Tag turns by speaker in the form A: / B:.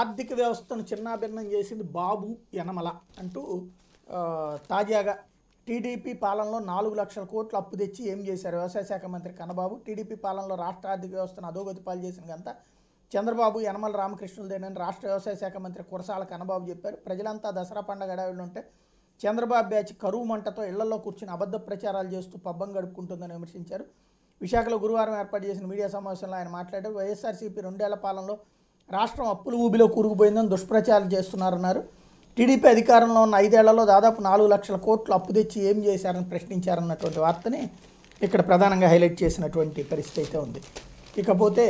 A: ఆర్థిక వ్యవస్థను చిన్నాభిన్నం చేసింది బాబు యనమల అంటూ తాజాగా టీడీపీ పాలనలో నాలుగు లక్షల కోట్లు అప్పు తెచ్చి ఏం చేశారు వ్యవసాయ శాఖ మంత్రి కన్నబాబు టీడీపీ పాలనలో రాష్ట్ర ఆర్థిక వ్యవస్థను అధోగతి పాలు చేసినదంతా చంద్రబాబు యనమల రామకృష్ణుదేనని రాష్ట్ర వ్యవసాయ శాఖ మంత్రి కురసాల కన్నబాబు చెప్పారు ప్రజలంతా దసరా పండగ అడవిలో ఉంటే చంద్రబాబు బ్యాచ్ కరువు మంటతో ఇళ్లలో కూర్చుని అబద్ధ ప్రచారాలు చేస్తూ పబ్బం గడుపుకుంటుందని విమర్శించారు విశాఖలో గురువారం ఏర్పాటు చేసిన మీడియా సమావేశంలో ఆయన మాట్లాడారు వైఎస్ఆర్సీపీ రెండేళ్ల పాలనలో రాష్ట్రం అప్పుల ఊబిలో కూరుకుపోయిందని దుష్ప్రచారం చేస్తున్నారన్నారు టీడీపీ అధికారంలో ఉన్న ఐదేళ్లలో దాదాపు నాలుగు లక్షల కోట్లు అప్పు తెచ్చి ఏం చేశారని ప్రశ్నించారన్నటువంటి వార్తని ఇక్కడ ప్రధానంగా హైలైట్ చేసినటువంటి పరిస్థితి అయితే ఉంది ఇకపోతే